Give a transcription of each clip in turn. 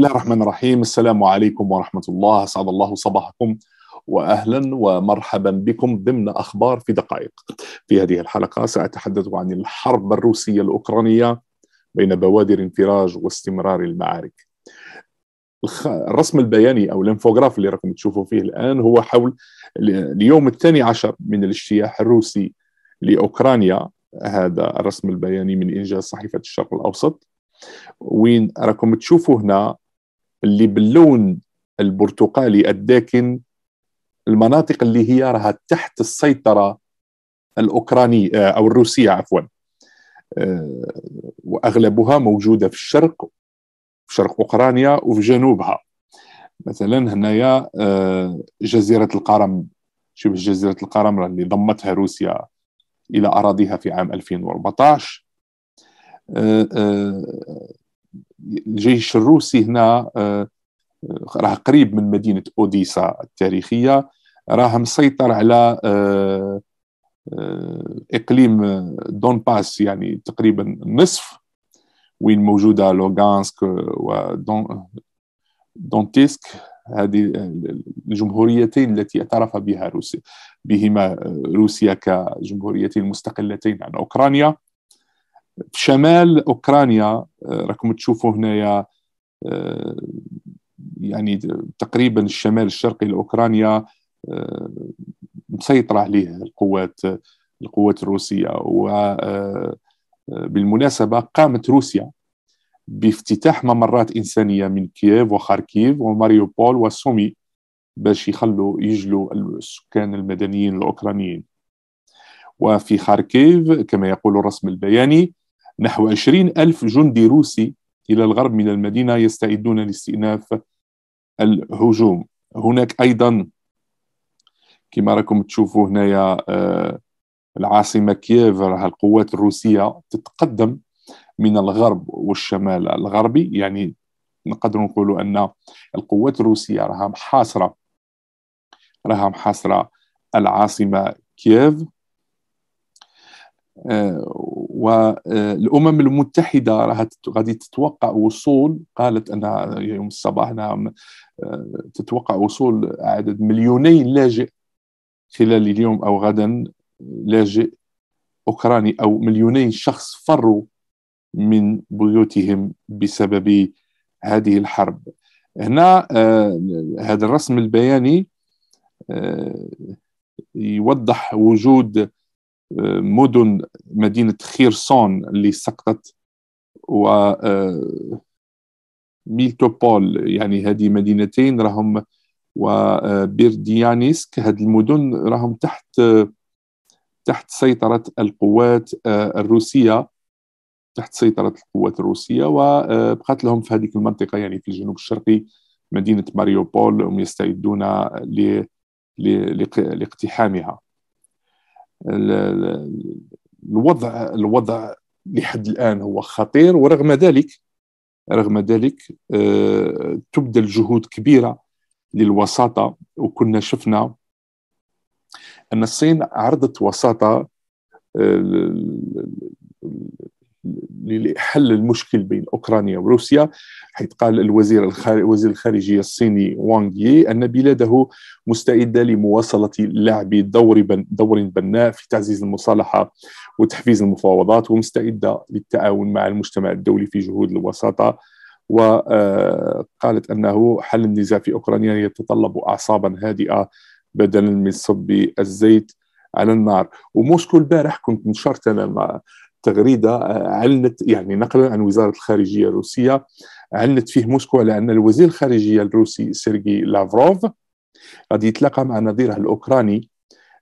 الله الرحمن الرحيم السلام عليكم ورحمة الله أسعد الله صباحكم واهلا ومرحبا بكم ضمن اخبار في دقائق. في هذه الحلقه ساتحدث عن الحرب الروسيه الاوكرانيه بين بوادر انفراج واستمرار المعارك. الرسم البياني او الانفوغراف اللي راكم تشوفوا فيه الان هو حول اليوم الثاني عشر من الاجتياح الروسي لاوكرانيا هذا الرسم البياني من انجاز صحيفه الشرق الاوسط وين راكم تشوفوا هنا اللي باللون البرتقالي الداكن المناطق اللي هي راها تحت السيطره الاوكرانيه آه، او الروسيه عفوا آه، واغلبها موجوده في الشرق في شرق اوكرانيا وفي جنوبها مثلا هنايا آه، جزيره القرم شبه جزيره القرم اللي ضمتها روسيا الى اراضيها في عام 2014 الجيش الروسي هنا راه آه، قريب من مدينه اوديسا التاريخيه راه مسيطر على آه، آه، اقليم دونباس يعني تقريبا نصف وين موجوده لوغانسك ودونتيسك هذه الجمهوريتين التي اعترف بها روسيا بهما روسيا كجمهوريتين مستقلتين عن اوكرانيا شمال اوكرانيا آه، راكم تشوفوا هنايا آه، يعني تقريبا الشمال الشرقي لاوكرانيا آه، مسيطره عليه القوات القوات الروسيه وبالمناسبه قامت روسيا بافتتاح ممرات انسانيه من كييف وخاركيف وماريوبول وسومي باش يخلوا يجلوا السكان المدنيين الاوكرانيين وفي خاركيف كما يقول الرسم البياني نحو 20 ألف جندي روسي إلى الغرب من المدينة يستعدون لاستئناف الهجوم هناك أيضا كما راكم تشوفوا هنايا آه، العاصمة كييف راها القوات الروسية تتقدم من الغرب والشمال الغربي يعني نقدر نقولوا أن القوات الروسية راها محاصرة راها محاصرة العاصمة كييف آه، والامم المتحده راها غادي تتوقع وصول قالت انها يوم الصباح نعم تتوقع وصول عدد مليوني لاجئ خلال اليوم او غدا لاجئ اوكراني او مليوني شخص فروا من بيوتهم بسبب هذه الحرب هنا آه، هذا الرسم البياني آه، يوضح وجود مدن مدينة خيرسون اللي سقطت و آه، ميلتوبول يعني هذه مدينتين راهم وبيرديانيسك آه، هذه المدن راهم تحت تحت سيطرة القوات آه، الروسية تحت سيطرة القوات الروسية وبقات لهم في هذه المنطقة يعني في الجنوب الشرقي مدينة ماريوبول هم يستعدون لاقتحامها الوضع الوضع لحد الان هو خطير ورغم ذلك رغم ذلك آه، تبذل جهود كبيره للوساطه وكنا شفنا ان الصين عرضت وساطه آه، لحل المشكل بين اوكرانيا وروسيا حيث قال الوزير وزير الخارجيه الصيني وانغ يي ان بلاده مستعده لمواصله لعب دور دور بناء في تعزيز المصالحه وتحفيز المفاوضات ومستعده للتعاون مع المجتمع الدولي في جهود الوساطه وقالت آه، انه حل النزاع في اوكرانيا يتطلب اعصابا هادئه بدلا من صب الزيت على النار وموسكو البارح كنت نشرت انا مع تغريده علنت يعني نقلا عن وزاره الخارجيه الروسيه علنت فيه موسكو على ان الوزير الخارجيه الروسي سيرجي لافروف غادي يتلاقى مع نظيره الاوكراني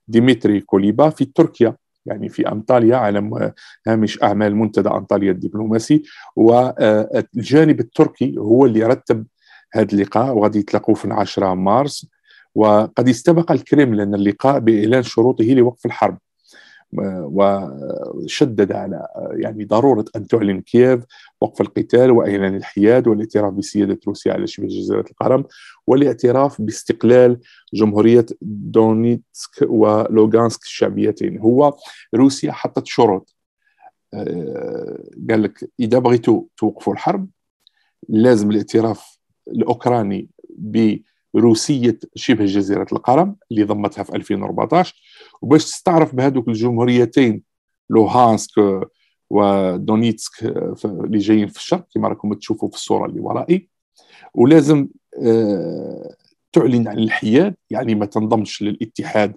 ديمتري كوليبا في تركيا يعني في انطاليا على هامش اعمال منتدى انطاليا الدبلوماسي والجانب التركي هو اللي رتب هذا اللقاء وغادي يتلاقوا في 10 مارس وقد استبق الكريملين اللقاء باعلان شروطه لوقف الحرب وشدد على يعني ضروره ان تعلن كييف وقف القتال واعلان الحياد والاعتراف بسياده روسيا على شبه جزيره القرم والاعتراف باستقلال جمهوريه دونيتسك ولوغانسك الشعبيتين هو روسيا حطت شروط قال لك اذا بغيتوا توقفوا الحرب لازم الاعتراف الاوكراني بروسيه شبه جزيره القرم اللي ضمتها في 2014 وباش تستعرف بهذوك الجمهوريتين لوهانسك ودونيتسك آه، اللي جايين في الشرق كما راكم تشوفوا في الصوره اللي ورائي ولازم آه، تعلن عن الحياد يعني ما تنضمش للاتحاد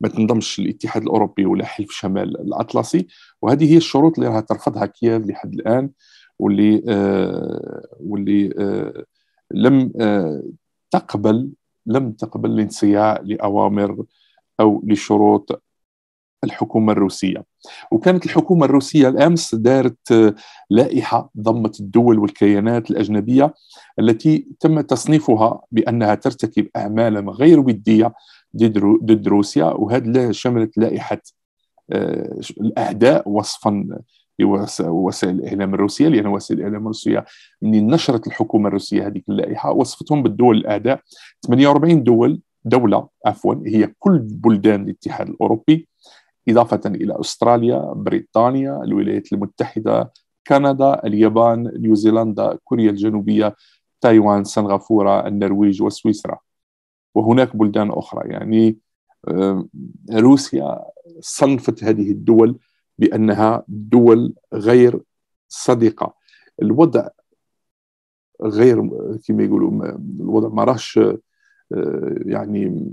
ما تنضمش للاتحاد الاوروبي ولا حلف شمال الاطلسي وهذه هي الشروط اللي راها ترفضها كييف لحد الان واللي آه واللي آه لم آه تقبل لم تقبل الانصياع لاوامر أو لشروط الحكومة الروسية وكانت الحكومة الروسية الأمس دارت لائحة ضمت الدول والكيانات الأجنبية التي تم تصنيفها بأنها ترتكب أعمالا غير ودية ضد روسيا وهذا شملت لائحة آه، الأعداء وصفا لوسائل الاعلام الروسيه لان وسائل الاعلام الروسيه من نشرت الحكومه الروسيه هذه اللائحه وصفتهم بالدول الاعداء 48 دول دولة عفوا هي كل بلدان الاتحاد الأوروبي إضافة إلى أستراليا بريطانيا الولايات المتحدة كندا اليابان نيوزيلندا كوريا الجنوبية تايوان سنغافورة النرويج وسويسرا وهناك بلدان أخرى يعني روسيا صنفت هذه الدول بأنها دول غير صديقة الوضع غير كما يقولوا الوضع ما راهش آه، يعني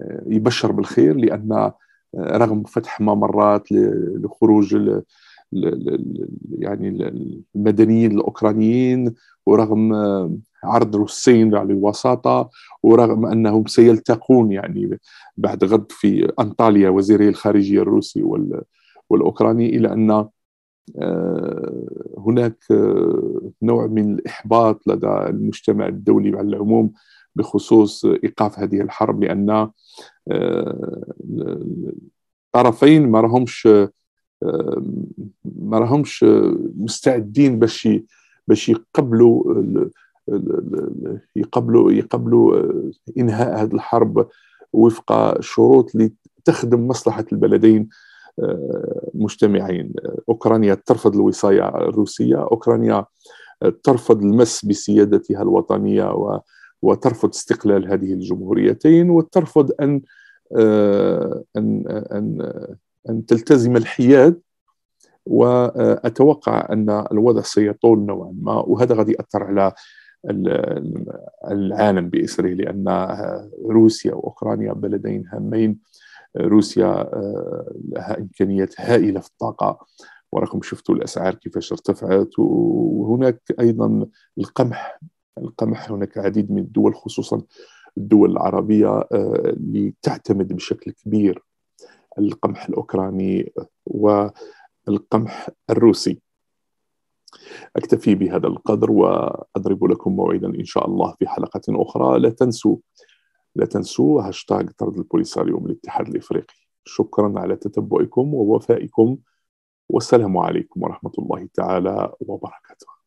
آه، يبشر بالخير لان آه، رغم فتح ممرات لخروج يعني المدنيين الاوكرانيين ورغم عرض الصين على الوساطة ورغم أنهم سيلتقون يعني بعد غد في أنطاليا وزيري الخارجية الروسي والأوكراني إلى أن هناك نوع من الإحباط لدى المجتمع الدولي على العموم بخصوص ايقاف هذه الحرب لان الطرفين آه، ما راهمش آه، ما راهمش مستعدين باش باش يقبلوا يقبلوا يقبلوا آه، انهاء هذه الحرب وفق شروط اللي تخدم مصلحه البلدين مجتمعين اوكرانيا ترفض الوصايه الروسيه اوكرانيا ترفض المس بسيادتها الوطنيه و وترفض استقلال هذه الجمهوريتين وترفض ان آه، ان ان ان تلتزم الحياد واتوقع ان الوضع سيطول نوعا ما وهذا غادي ياثر على العالم باسرائيل لان آه، روسيا واوكرانيا بلدين هامين روسيا آه، لها امكانيات هائله في الطاقه وراكم شفتوا الاسعار كيفاش ارتفعت وهناك ايضا القمح القمح هناك العديد من الدول خصوصا الدول العربية آه، اللي تعتمد بشكل كبير القمح الأوكراني والقمح الروسي أكتفي بهذا القدر وأضرب لكم موعدا إن شاء الله في حلقة أخرى لا تنسوا لا تنسوا هاشتاغ طرد البوليساريوم الاتحاد الإفريقي شكرا على تتبعكم ووفائكم والسلام عليكم ورحمة الله تعالى وبركاته